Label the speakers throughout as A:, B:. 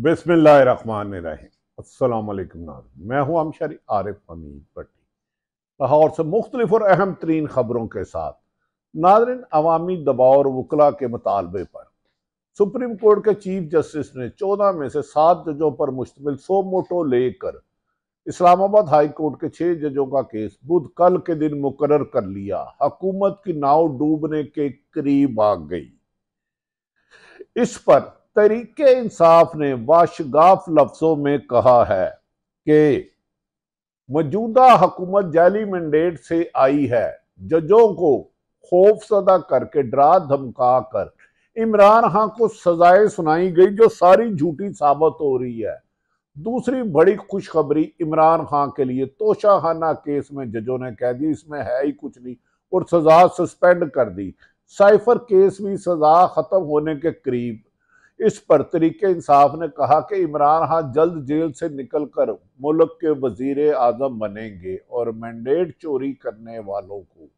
A: बिसमीम अल्लाम मैं हूँ अमशरी आरिफ हमीद भट्टी लाहौर से मुख्तलिफ और अहम तरीन खबरों के साथ नादरन अवामी दबाव और वकला के मुतालबे पर सुप्रीम कोर्ट के चीफ जस्टिस ने चौदह में से सात जजों पर मुश्तमिल सो मोटो लेकर इस्लामाबाद हाई कोर्ट के छः जजों का केस बुध कल के दिन मुकर कर लिया हकूमत की नाव डूबने के करीब आ गई इस पर तरीके इंसाफ ने वाशगाफ लफ्जों में कहा है कि मौजूदा हुकूमत जाली मैंडेट से आई है जजों को खौफ सदा करके डरा धमका कर इमरान खान को सजाएं सुनाई गई जो सारी झूठी साबित हो रही है दूसरी बड़ी खुशखबरी इमरान खान के लिए तोशाखाना केस में जजों ने कह दी इसमें है ही कुछ नहीं और सजा सस्पेंड कर दी साइफर केस भी सजा खत्म होने के करीब इस पर तरीके इंसाफ ने कहा कि इमरान खान जल्द जेल से निकलकर मुल्क के वजीर आजम बनेंगे और मैंडेट चोरी करने वालों को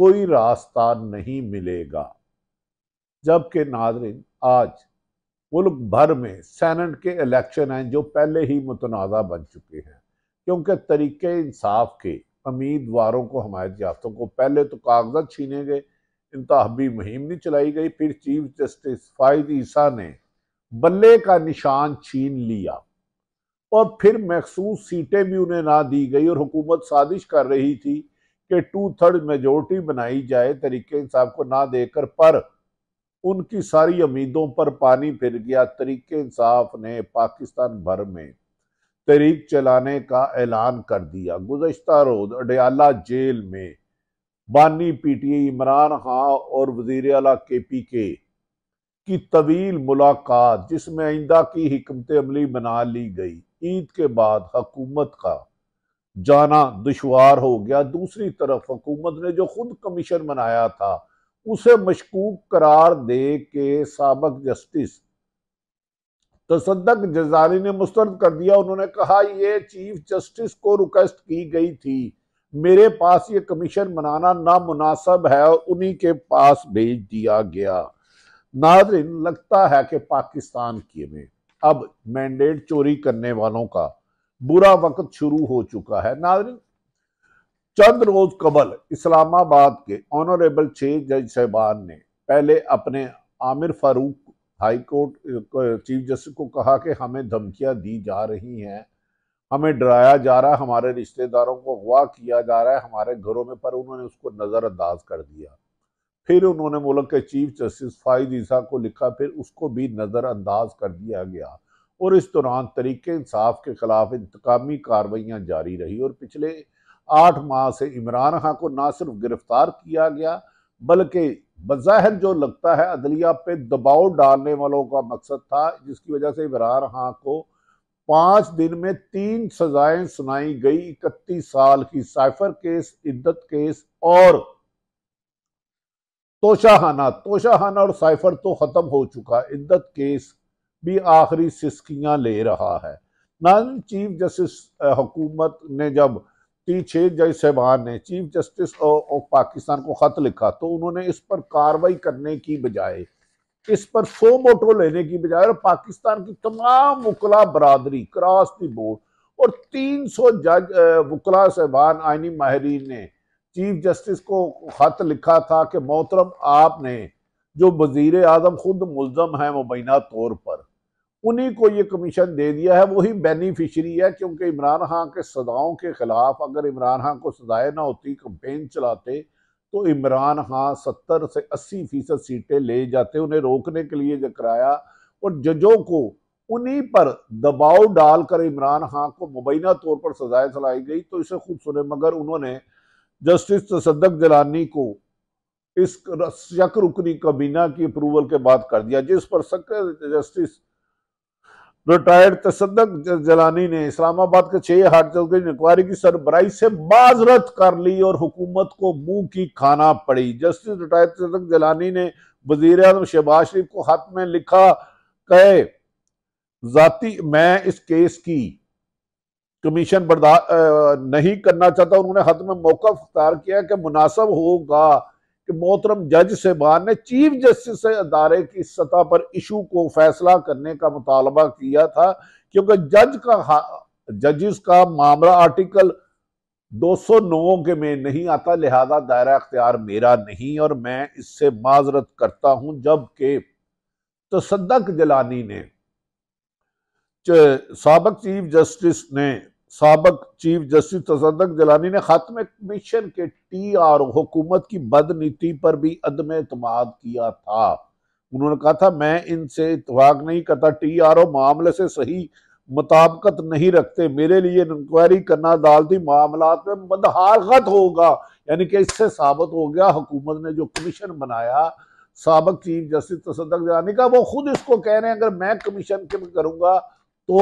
A: कोई रास्ता नहीं मिलेगा जबकि नाजरीन आज मुल्क भर में सैनट के इलेक्शन हैं जो पहले ही मुतनाज़ा बन चुके हैं क्योंकि तरीके इंसाफ के उम्मीदवारों को हमारे याफ्तों को पहले तो कागजात छीने गए इंतबी मुहिम नहीं चलाई गई फिर चीफ जस्टिस फायद ईसा ने बल्ले का निशान छीन लिया और फिर मखसूस सीटें भी उन्हें ना दी गई और हुकूमत साजिश कर रही थी कि टू थर्ड मेजोरिटी बनाई जाए तरीके इंसाफ को ना देकर पर उनकी सारी उम्मीदों पर पानी फिर गया तरीके इंसाफ ने पाकिस्तान भर में तरीक चलाने का ऐलान कर दिया गुजशत रोज अडयाला जेल में बानी पीटीए इमरान खां और वजीर अला के पी के की तवील मुलाकात जिसमें आइंदा की हमत अमली बना ली गई ईद के बाद हकूमत का जाना दुशवार हो गया दूसरी तरफ हुकूमत ने जो खुद कमीशन बनाया था उसे मशकूक करार दे के सबक जस्टिस तसदक जजारी ने मुस्तरद कर दिया उन्होंने कहा यह चीफ जस्टिस को रिक्वेस्ट की गई थी मेरे पास ये कमीशन बनाना नामुनासब है और उन्हीं के पास भेज दिया गया नाजरीन लगता है कि पाकिस्तान के में अब मैंडेट चोरी करने वालों का बुरा वक्त शुरू हो चुका है नाजरीन चंद रोज कबल इस्लामाबाद के ऑनरेबल छह जज साहबान ने पहले अपने Aamir Farooq high court chief justice को कहा कि हमें धमकियां दी जा रही हैं हमें डराया जा रहा है हमारे रिश्तेदारों को अगवा किया जा रहा है हमारे घरों में पर उन्होंने उसको नज़रअंदाज कर दिया फिर उन्होंने मुल्क के चीफ जस्टिस फाइज ईसा को लिखा फिर उसको भी नज़रअंदाज कर दिया गया और इस दौरान तरीके इंसाफ के खिलाफ इंतकामी कार्रवाइयाँ जारी रही और पिछले आठ माह से इमरान खां को ना सिर्फ गिरफ्तार किया गया बल्कि बज़ाहिर जो लगता है अदलिया पे दबाव डालने वालों का मकसद था जिसकी वजह से इमरान खां को पांच दिन में तीन सजाएं सुनाई गई इकतीस साल की साइफर केस इद्दत केस और तोशाहाना तोशाहाना और साइफर तो ख़त्म हो चुका इद्दत केस भी आखिरी सिस्कियां ले रहा है नाजन चीफ जस्टिस हुकूमत ने जब टी छः जज सहबान ने चीफ जस्टिस ऑफ पाकिस्तान को ख़त लिखा तो उन्होंने इस पर कार्रवाई करने की बजाय इस पर सो मोटो लेने की बजाय और पाकिस्तान की तमाम वकला बरदरी क्रॉस दी बोर्ड और 300 जज वकला साहबान आइनी माहरीन ने चीफ जस्टिस को खत लिखा था कि मोहतरम आपने जो वजीर आजम खुद मुलम है मुबैना तौर पर उन्हीं को ये कमीशन दे दिया है वही बेनिफिशरी है क्योंकि इमरान खां के सदाओं के खिलाफ अगर इमरान खां को सदाएं ना होती कंपेन चलाते तो इमरान खान सत्तर से अस्सी फीसद सीटें ले जाते उन्हें रोकने के लिए जकराया और जजों को उन्हीं पर दबाव डालकर इमरान खान को मुबैना तौर पर सजाएं चलाई गई तो इसे खुद सुने मगर उन्होंने जस्टिस तसदक जलानी को इस शक रुकनी कबीना की अप्रूवल के बाद कर दिया जिस पर सक जस्टिस रिटायर्ड तसदक जलानी ने इस्लामाबाद के छह हाट हाटजलगंज इंक्वायरी की सरबराई से माजरत कर ली और हुकूमत को मुंह की खाना पड़ी जस्टिस रिटायर्ड तसदक जलानी ने वजीर अजम शहबाज शरीफ को हाथ में लिखा कहे जाती मैं इस केस की कमीशन बर्दाश्त नहीं करना चाहता उन्होंने हाथ में मौका अख्तार किया कि मुनासब होगा कि मोहतरम जज से सेबान ने चीफ जस्टिस अदारे की सतह पर इशू को फैसला करने का मुतालबा किया था क्योंकि जज का जजिस का मामला आर्टिकल 209 के में नहीं आता लिहाजा दायरा अख्तियार मेरा नहीं और मैं इससे माजरत करता हूं जबकि तसदक जलानी ने सबक चीफ जस्टिस ने सबक चीफ जस्टिस तसदक जलानी ने ख़त्म कमीशन के टी आर हुकूमत की बदनीति पर भी अदम अतमाद किया था उन्होंने कहा था मैं इनसे इतवाक नहीं करता टी आर ओ मामले से सही मुताबकत नहीं रखते मेरे लिए इंक्वायरी करना अदालती मामला में मदहारत होगा यानी कि इससे साबित हो गया हुकूमत ने जो कमीशन बनाया सबक चीफ जस्टिस तसदक जलानी का वो खुद इसको कह रहे हैं अगर मैं कमीशन करूँगा तो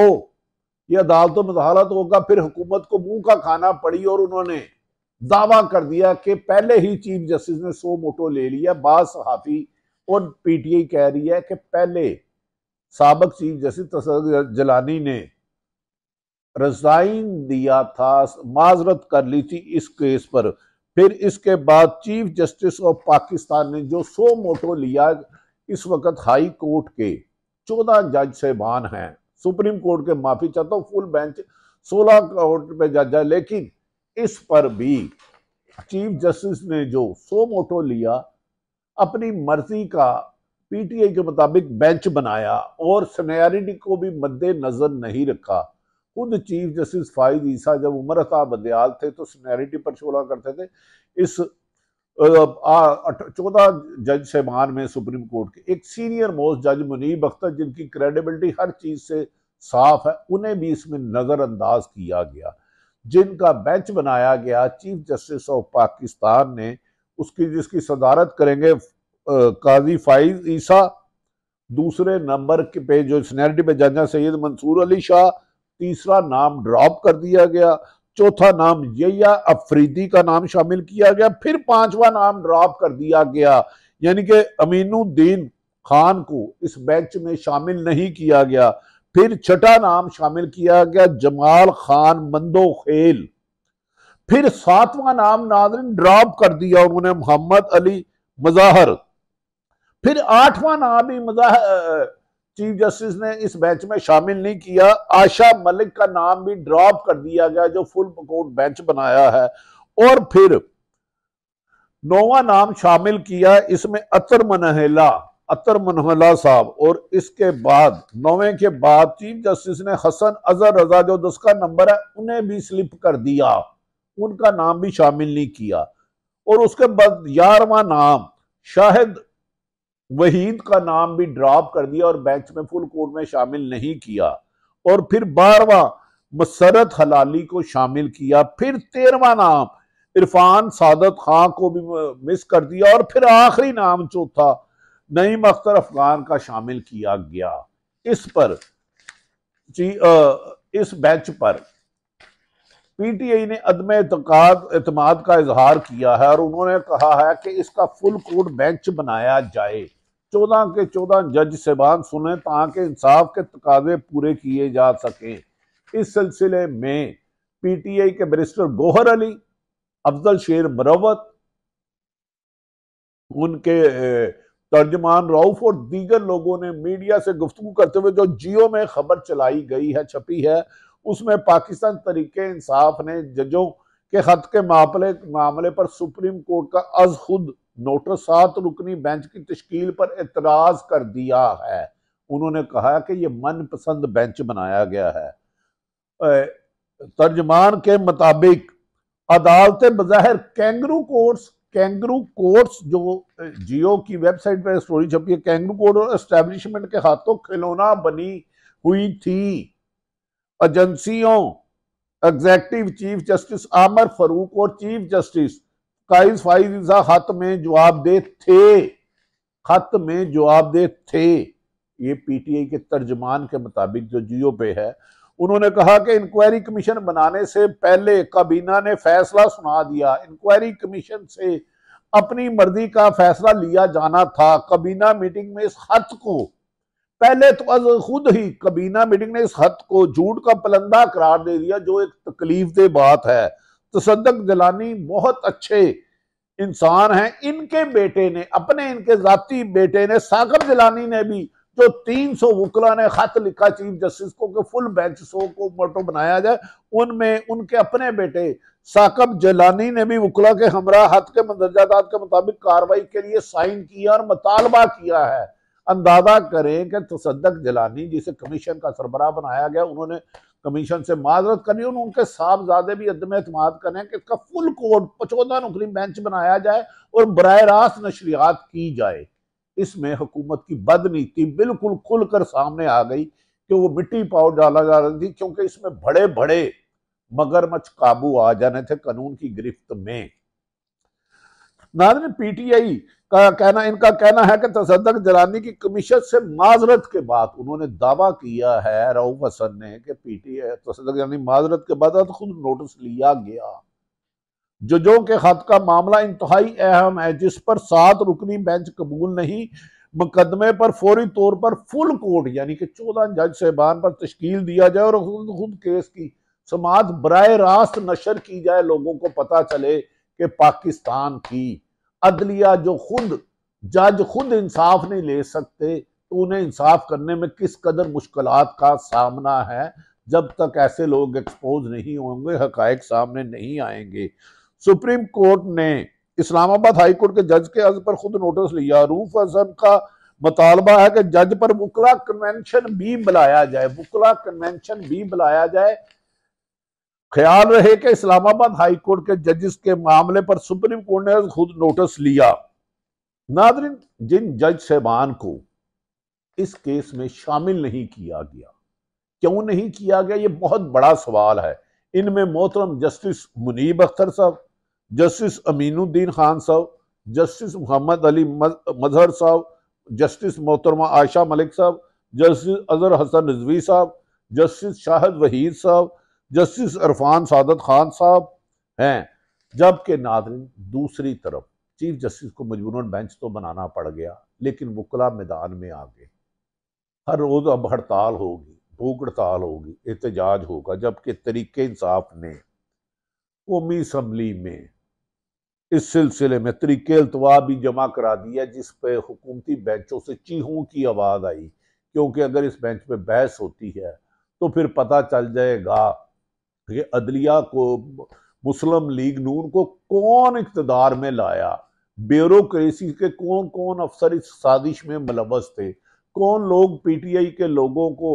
A: ये अदालतों में हालत होगा फिर हुकूमत को मुंह का खाना पड़ी और उन्होंने दावा कर दिया कि पहले ही चीफ जस्टिस ने सो मोटो ले लिया बाद सहाफ़ी और पीटीआई कह रही है कि पहले सबक चीफ जस्टिस तसद जलानी ने रजाइन दिया था माजरत कर ली थी इस केस पर फिर इसके बाद चीफ जस्टिस ऑफ पाकिस्तान ने जो सो मोटो लिया इस वक्त हाई कोर्ट के चौदह जज साहबान हैं सुप्रीम कोर्ट के माफी चाहता हूँ फुल बेंच 16 करोड़ पे जज है लेकिन इस पर भी चीफ जस्टिस ने जो सो मोटो लिया अपनी मर्जी का पीटीए के मुताबिक बेंच बनाया और सनेरिटी को भी मद्देनजर नहीं रखा खुद चीफ जस्टिस फाइज ईसा जब उमर अता बदयाल थे तो सीनियरिटी पर शोला करते थे इस चौदह जज सैमान में सुप्रीम कोर्ट के एक सीनियर मोस्ट जज मुनीब अख्तर जिनकी क्रेडिबिलिटी हर चीज़ से साफ है उन्हें भी इसमें नज़रअंदाज किया गया जिनका बेंच बनाया गया चीफ जस्टिस ऑफ पाकिस्तान ने उसकी जिसकी सदारत करेंगे काजी फाइज ईसा दूसरे नंबर के पे जो सीनियरिटी पे जजा सैद मंसूर अली शाह तीसरा नाम ड्रॉप कर दिया गया चौथा नाम यया अफरीदी का नाम शामिल किया गया फिर पांचवा नाम ड्रॉप कर दिया गया यानी कि अमीनुद्दीन खान को इस बैच में शामिल नहीं किया गया फिर छठा नाम शामिल किया गया जमाल खान मंदो खेल फिर सातवां नाम नादरिन ड्रॉप कर दिया उन्होंने मोहम्मद अली मजाहर फिर आठवां नाम ही मजाहर चीफ जस्टिस ने इस बेंच में शामिल नहीं किया आशा मलिक का नाम भी ड्रॉप कर दिया गया जो फुल कोर्ट बेंच बनाया है और फिर नोवा नाम शामिल किया इसमें अतर मनहला अतर मनहला साहब और इसके बाद नौवे के बाद चीफ जस्टिस ने हसन अजहर रजा जो दसका नंबर है उन्हें भी स्लिप कर दिया उनका नाम भी शामिल नहीं किया और उसके बाद यारवा नाम शाहिद वहीद का नाम भी ड्रॉप कर दिया और बेंच में फुल कोर्ट में शामिल नहीं किया और फिर बारवा मसरत हलाली को शामिल किया फिर तेरवा नाम इरफान सादत खां को भी मिस कर दिया और फिर आखिरी नाम चौथा नईम अख्तर अफगान का शामिल किया गया इस पर जी आ, इस बेंच पर पीटीआई ने अदम एतकाद एतमाद का इजहार किया है और उन्होंने कहा है कि इसका फुल कोर्ट बेंच बनाया जाए चौदह के चौदह जज सेबान सुने ताकि इंसाफ के तकाजे पूरे किए जा सके इस सिलसिले में पी टी आई के बैरिस्टर गोहर अली अफजल शेर मरवत उनके तर्जमान राउफ और दीगर लोगों ने मीडिया से गुफ्तु करते हुए जो जियो में खबर चलाई गई है छपी है उसमें पाकिस्तान तरीके इंसाफ ने जजों के खत के मामले मामले पर सुप्रीम कोर्ट का अज खुद नोटर सात रुकनी बेंच की तश्कील पर एतराज़ कर दिया है उन्होंने कहा कि यह मनपसंद बेंच बनाया गया है तर्जमान के मुताबिक अदालत बज़ाहिर कैंगरू कोर्स कैंगरू कोर्ट्स जो जियो की वेबसाइट पर स्टोरी छपी है कैंगरू कोर्ट और एस्टेब्लिशमेंट के हाथों खिलौना बनी हुई थी एजेंसियों एग्जैक्टिव चीफ जस्टिस आमर फरूक और चीफ जस्टिस काइज फाइजा खत में जवाब दे थे खत में जवाब दे थे ये पीटीआई के तर्जमान के मुताबिक जो जियो पे है उन्होंने कहा कि इंक्वायरी कमीशन बनाने से पहले काबीना ने फैसला सुना दिया इंक्वायरी कमीशन से अपनी मर्जी का फैसला लिया जाना था काबीना मीटिंग में इस खत को पहले तो अज खुद ही काबीना मीटिंग ने इस खत को झूठ का पलंदा करार दे दिया जो एक तकलीफ दे बात है तसदक तो जलानी बहुत अच्छे इंसान हैं इनके बेटे ने अपने इनके जाति बेटे ने सागर जलानी ने भी जो 300 वकला ने खत लिखा चीफ जस्टिस को कि फुल बेंच सो को मोटो बनाया जाए उनमें उनके अपने बेटे साकब जलानी ने भी वकला के हमरा हथ के मंदरजात के मुताबिक कार्रवाई के लिए साइन किया और मुतालबा किया है अंदाजा करें कि तसदक जलानी जिसे कमीशन का सरबराह बनाया गया उन्होंने कमीशन से माजरत करनी उन्होंने उनके साहब ज्यादा भी अदम अतमाद करें कि इसका फुल कोर्ट पचौदह नौकरी बेंच बनाया जाए और बर रास्त नशरियात की जाए इसमें हुकूमत की बदनीति बिल्कुल खुल कर सामने आ गई कि वो मिट्टी पाव डाला जा रही थी क्योंकि इसमें बड़े बड़े मगरमच्छ काबू आ जाने थे कानून की गिरफ्त में नाजन पीटीआई का कहना इनका कहना है कि तसदक जलानी की कमीशन से माजरत के बाद उन्होंने दावा किया है रऊफ हसन ने कि पीटीआई तसदक जलानी माजरत के बाद तो खुद नोटिस लिया गया जजों के खत का मामला इंतहाई अहम है जिस पर सात रुकनी बेंच कबूल नहीं मुकदमे पर फौरी तौर पर फुल कोर्ट यानी कि चौदह जज साहबान पर तश्कील दिया जाए और खुद केस की समाज बर रास्त नशर की जाए लोगों को पता चले कि पाकिस्तान की अदलिया जो खुद जज खुद इंसाफ नहीं ले सकते तो उन्हें इंसाफ करने में किस कदर मुश्किल का सामना है जब तक ऐसे लोग एक्सपोज नहीं होंगे हकायक सामने नहीं आएंगे सुप्रीम कोर्ट ने इस्लामाबाद हाई कोर्ट के जज के अर्ज पर खुद नोटिस लिया रूफ अजहर का मुतालबा है कि जज पर बुकला कन्वेंशन भी बुलाया जाए बुकला कन्वेंशन भी बुलाया जाए ख्याल रहे कि इस्लामाबाद हाई कोर्ट के जजिस के मामले पर सुप्रीम कोर्ट ने खुद नोटिस लिया नादरिन जिन जज साहबान को इस केस में शामिल नहीं किया गया क्यों नहीं किया गया ये बहुत बड़ा सवाल है इनमें मोहतरम जस्टिस मुनीब अख्तर साहब जस्टिस अमीनुद्दीन खान साहब जस्टिस मोहम्मद अली मजहर साहब जस्टिस मोहतरमा आयशा मलिक साहब जस्टिस अजहर हसन रिजवी साहब जस्टिस शाहद वहीद साहब जस्टिस अरफान सादत खान साहब हैं जबकि नादरी दूसरी तरफ चीफ जस्टिस को मजबूरन बेंच तो बनाना पड़ गया लेकिन वकला मैदान में आ गए हर रोज़ अब हड़ताल होगी भूख हड़ताल होगी एहतजाज होगा जबकि तरीके इंसाफ ने कौमी असम्बली में इस सिलसिले में तरीके अल्तवा भी जमा करा दिया जिस पर हुकूमती बेंचों से चीहों की आवाज़ आई क्योंकि अगर इस बेंच पे बहस होती है तो फिर पता चल जाएगा कि अदलिया को मुस्लिम लीग नून को कौन इकतदार में लाया ब्यूरोसी के कौन कौन अफसर इस साजिश में मुलवस थे कौन लोग पीटीआई के लोगों को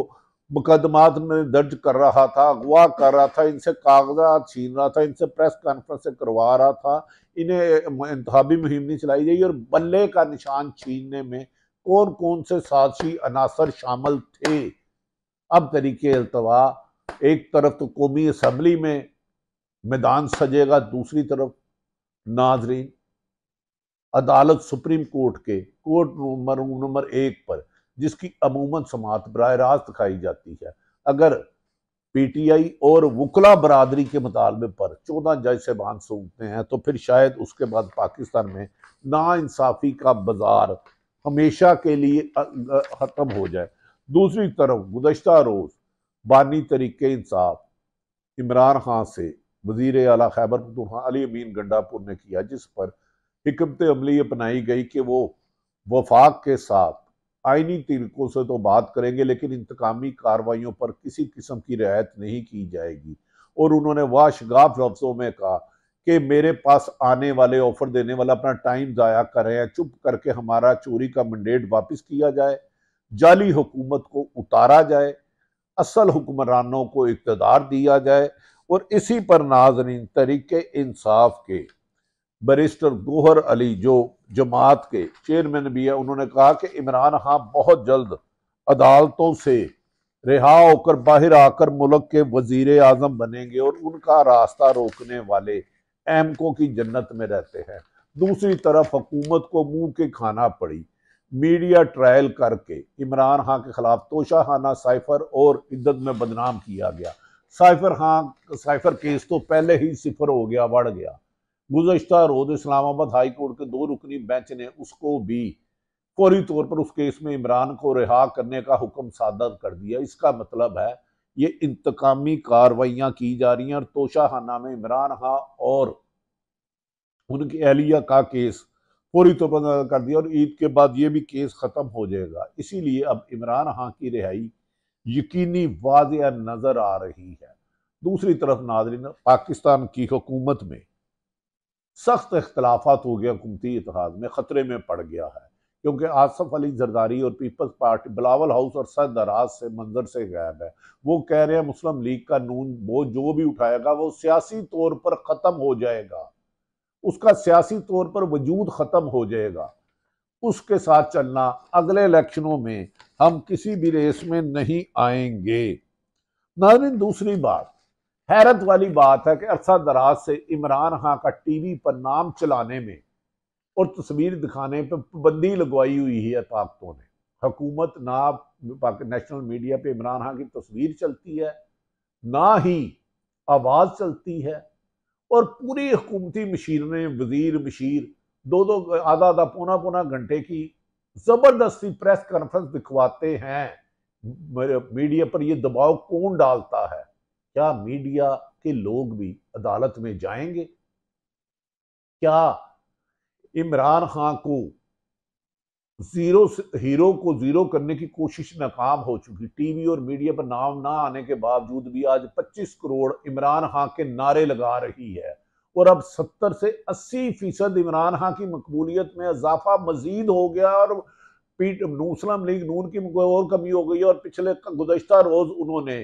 A: मुकदमात में दर्ज कर रहा था अगवा कर रहा था इनसे कागजात छीन रहा था इनसे प्रेस कॉन्फ्रेंस करवा रहा था इन्हें इंतबी मुहिम नहीं चलाई गई और बल्ले का निशान छीनने में कौन कौन से साथी अनासर शामिल थे अब तरीके अल्तवा एक तरफ तो कौमी असम्बली में मैदान सजेगा दूसरी तरफ नाजरीन अदालत सुप्रीम कोर्ट के कोर्ट नंबर नंबर एक पर जिसकी अमूमन समात बर रास्त दिखाई जाती है अगर पी टी आई और वकला बरदरी के मुतालबे पर चौदह जज से बांध सूखते हैं तो फिर शायद उसके बाद पाकिस्तान में इंसाफी का बाजार हमेशा के लिए ख़त्म हो जाए दूसरी तरफ गुजशत रोज़ बानी तरीके इंसाफ इमरान खान से वजीर अला खैबर अली अमीन गंडापुर ने किया जिस पर हमत अमली अपनाई गई कि वो वफाक के साथ आइनी तरीकों से तो बात करेंगे लेकिन इंतकामी कार्रवाइयों पर किसी किस्म की रियायत नहीं की जाएगी और उन्होंने वाशगाफ लफ्ज़ों में कहा कि मेरे पास आने वाले ऑफर देने वाला अपना टाइम ज़ाया कर रहे हैं चुप करके हमारा चोरी का मंडेट वापस किया जाए जाली हुकूमत को उतारा जाए असल हुक्मरानों को इकतदार दिया जाए और इसी पर नाजरीन तरीके इंसाफ के बरिस्टर गोहर अली जो जमात के चेयरमैन भी है उन्होंने कहा कि इमरान खां बहुत जल्द अदालतों से रिहा होकर बाहर आकर मुल्क के वजीर आजम बनेंगे और उनका रास्ता रोकने वाले एमको की जन्नत में रहते हैं दूसरी तरफ हुकूमत को मुंह के खाना पड़ी मीडिया ट्रायल करके इमरान खां के खिलाफ खाना साइफर और इद्दत में बदनाम किया गया साइफर खां साइफर केस तो पहले ही सिफर हो गया बढ़ गया गुजशत रोज इस्लामाबाद हाई कोर्ट के दो रुकनी बेंच ने उसको भी फौरी तौर पर उस केस में इमरान को रिहा करने का हुक्म सादर कर दिया इसका मतलब है ये इंतकामी कार्रवाइयाँ की जा रही हैं और तोशाहाना में इमरान खां और उनकी एहलिया का केस फौरी तौर पर कर दिया और ईद के बाद ये भी केस ख़त्म हो जाएगा इसीलिए अब इमरान खान की रिहाई यकीनी वाज नज़र आ रही है दूसरी तरफ नाजरीन पाकिस्तान की हुकूमत में सख्त अख्तलाफात हो गया हुकूमती इतिहाद में ख़तरे में पड़ गया है क्योंकि आसफ अली जरदारी और पीपल्स पार्टी बिलावल हाउस और सर दराज से मंजर से गायब है वो कह रहे हैं मुस्लिम लीग का नून वो जो भी उठाएगा वो सियासी तौर पर ख़त्म हो जाएगा उसका सियासी तौर पर वजूद ख़त्म हो जाएगा उसके साथ चलना अगले इलेक्शनों में हम किसी भी रेस में नहीं आएंगे नाजन दूसरी बात हैरत वाली बात है कि अरसा दराज से इमरान खां का टीवी पर नाम चलाने में और तस्वीर दिखाने पर पाबंदी लगवाई हुई है ताकतों ने हकूमत ना नेशनल मीडिया पे इमरान खां की तस्वीर चलती है ना ही आवाज़ चलती है और पूरी हुकूमती ने वजीर मशीर दो दो आधा आधा पौना पौना घंटे की ज़बरदस्ती प्रेस कॉन्फ्रेंस दिखवाते हैं मीडिया पर यह दबाव कौन डालता है क्या मीडिया के लोग भी अदालत में जाएंगे क्या इमरान खान को जीरो हीरो को जीरो करने की कोशिश नाकाम हो चुकी टीवी और मीडिया पर नाम ना आने के बावजूद भी आज 25 करोड़ इमरान खां के नारे लगा रही है और अब 70 से 80 फीसद इमरान खां की मकबूलियत में इजाफा मजीद हो गया और पीट मुस्लिम लीग नून की और कमी हो गई और पिछले गुजशत रोज उन्होंने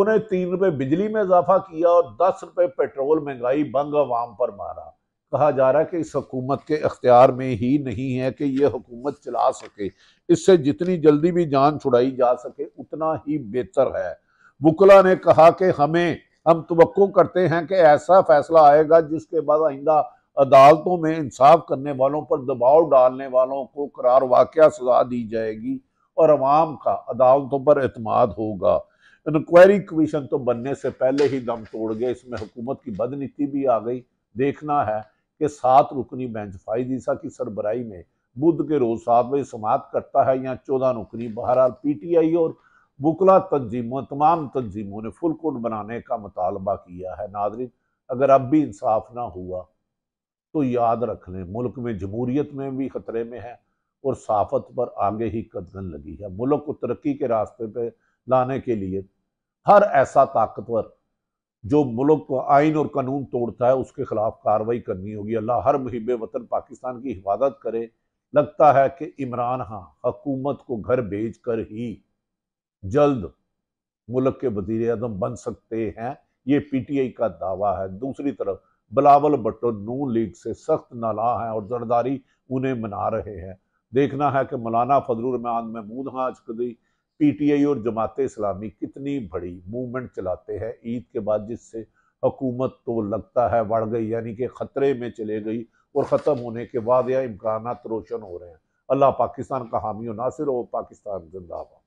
A: उन्हें तीन रुपये बिजली में इजाफा किया और दस रुपये पेट्रोल महंगाई बंग आवाम पर मारा कहा जा रहा है कि इस हकूमत के अख्तियार में ही नहीं है कि ये हुकूमत चला सके इससे जितनी जल्दी भी जान छुड़ाई जा सके उतना ही बेहतर है बुकला ने कहा कि हमें हम तो करते हैं कि ऐसा फैसला आएगा जिसके बाद आइंदा अदालतों में इंसाफ करने वालों पर दबाव डालने वालों को करार वाक़ सजा दी जाएगी और आवाम का अदालतों पर अतमाद होगा इंक्वायरी कमीशन तो बनने से पहले ही दम तोड़ गए इसमें हुकूमत की बदनीति भी आ गई देखना है कि सात रुकनी बेंच सा की सरबराई में बुध के रोज सात बजे समाप्त करता है या चौदह रुकनी बहरहाल पी टी आई और बुकला तंजीमों तमाम तंजीमों ने फुल कोर्ट बनाने का मुतालबा किया है नादरिन अगर अब भी इंसाफ ना हुआ तो याद रख लें मुल्क में जमहूरीत में भी ख़तरे में है और साफत पर आगे ही कदगन लगी है मुल्क को तरक्की के रास्ते पर लाने के लिए हर ऐसा ताकतवर जो मुल्क आइन और कानून तोड़ता है उसके खिलाफ कार्रवाई करनी होगी अल्लाह हर मुहिब वतन पाकिस्तान की हिफाजत करे लगता है कि इमरान खान हकूमत को घर भेज कर ही जल्द मुल्क के वजीर अजम बन सकते हैं ये पी टी आई का दावा है दूसरी तरफ बिलावल भट्टो नू लीग से सख्त नला है और जरदारी उन्हें मना रहे हैं देखना है कि मौलाना फजलान महमूद हाँ आज अचकदी पीटीआई और जमात इस्लामी कितनी बड़ी मूवमेंट चलाते हैं ईद के बाद जिससे हकूमत तो लगता है बढ़ गई यानी कि ख़तरे में चले गई और ख़त्म होने के बाद यह इम्कान रोशन हो रहे हैं अल्लाह पाकिस्तान का हामी नासिर हो पाकिस्तान जिंदाबाद